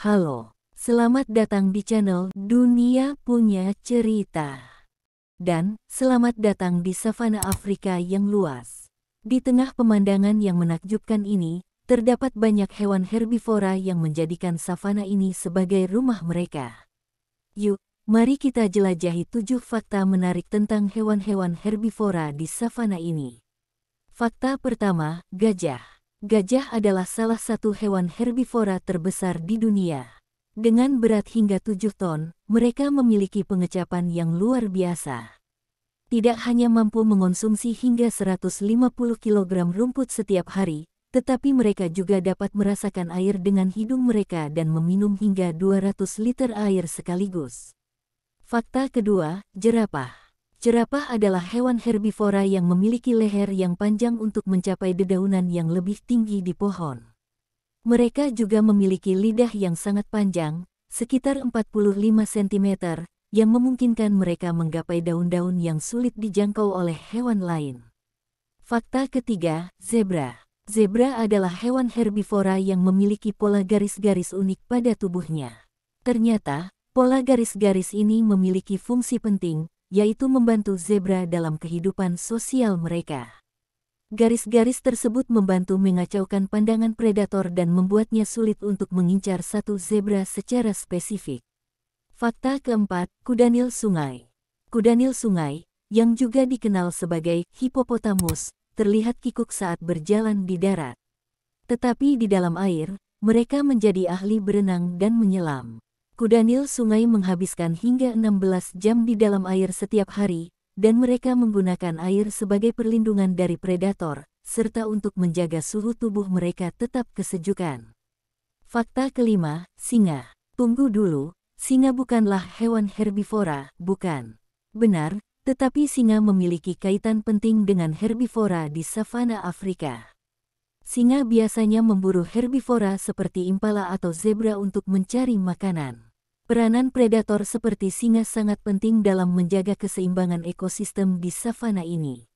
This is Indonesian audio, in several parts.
Halo, selamat datang di channel Dunia Punya Cerita. Dan, selamat datang di savana Afrika yang luas. Di tengah pemandangan yang menakjubkan ini, terdapat banyak hewan herbivora yang menjadikan savana ini sebagai rumah mereka. Yuk, mari kita jelajahi tujuh fakta menarik tentang hewan-hewan herbivora di savana ini. Fakta pertama, gajah. Gajah adalah salah satu hewan herbivora terbesar di dunia. Dengan berat hingga 7 ton, mereka memiliki pengecapan yang luar biasa. Tidak hanya mampu mengonsumsi hingga 150 kg rumput setiap hari, tetapi mereka juga dapat merasakan air dengan hidung mereka dan meminum hingga 200 liter air sekaligus. Fakta kedua, jerapah. Jerapah adalah hewan herbivora yang memiliki leher yang panjang untuk mencapai dedaunan yang lebih tinggi di pohon. Mereka juga memiliki lidah yang sangat panjang, sekitar 45 cm, yang memungkinkan mereka menggapai daun-daun yang sulit dijangkau oleh hewan lain. Fakta ketiga, zebra. Zebra adalah hewan herbivora yang memiliki pola garis-garis unik pada tubuhnya. Ternyata, pola garis-garis ini memiliki fungsi penting, yaitu membantu zebra dalam kehidupan sosial mereka. Garis-garis tersebut membantu mengacaukan pandangan predator dan membuatnya sulit untuk mengincar satu zebra secara spesifik. Fakta keempat, kudanil sungai. Kudanil sungai, yang juga dikenal sebagai hipopotamus, terlihat kikuk saat berjalan di darat. Tetapi di dalam air, mereka menjadi ahli berenang dan menyelam. Kuda Nil Sungai menghabiskan hingga 16 jam di dalam air setiap hari, dan mereka menggunakan air sebagai perlindungan dari predator, serta untuk menjaga suhu tubuh mereka tetap kesejukan. Fakta kelima, singa. Tunggu dulu, singa bukanlah hewan herbivora, bukan. Benar, tetapi singa memiliki kaitan penting dengan herbivora di savana Afrika. Singa biasanya memburu herbivora seperti impala atau zebra untuk mencari makanan. Peranan predator seperti singa sangat penting dalam menjaga keseimbangan ekosistem di savana ini.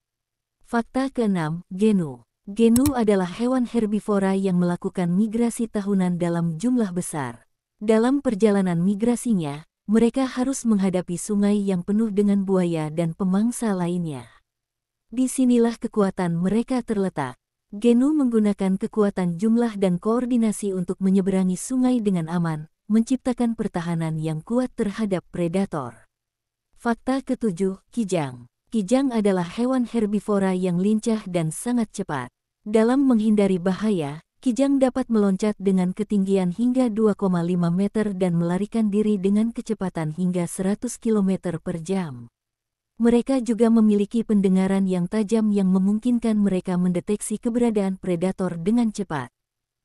Fakta keenam, Genu. Genu adalah hewan herbivora yang melakukan migrasi tahunan dalam jumlah besar. Dalam perjalanan migrasinya, mereka harus menghadapi sungai yang penuh dengan buaya dan pemangsa lainnya. Disinilah kekuatan mereka terletak. Genu menggunakan kekuatan jumlah dan koordinasi untuk menyeberangi sungai dengan aman, menciptakan pertahanan yang kuat terhadap predator. Fakta ketujuh, kijang. Kijang adalah hewan herbivora yang lincah dan sangat cepat. Dalam menghindari bahaya, kijang dapat meloncat dengan ketinggian hingga 2,5 meter dan melarikan diri dengan kecepatan hingga 100 km per jam. Mereka juga memiliki pendengaran yang tajam yang memungkinkan mereka mendeteksi keberadaan predator dengan cepat.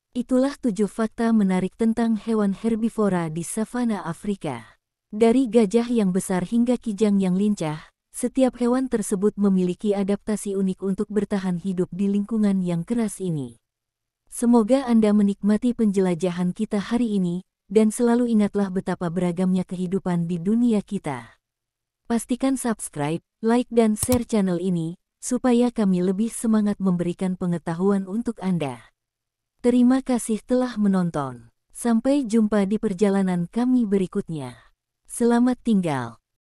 Itulah tujuh fakta menarik tentang hewan herbivora di savana Afrika. Dari gajah yang besar hingga kijang yang lincah, setiap hewan tersebut memiliki adaptasi unik untuk bertahan hidup di lingkungan yang keras ini. Semoga Anda menikmati penjelajahan kita hari ini, dan selalu ingatlah betapa beragamnya kehidupan di dunia kita. Pastikan subscribe, like dan share channel ini, supaya kami lebih semangat memberikan pengetahuan untuk Anda. Terima kasih telah menonton. Sampai jumpa di perjalanan kami berikutnya. Selamat tinggal.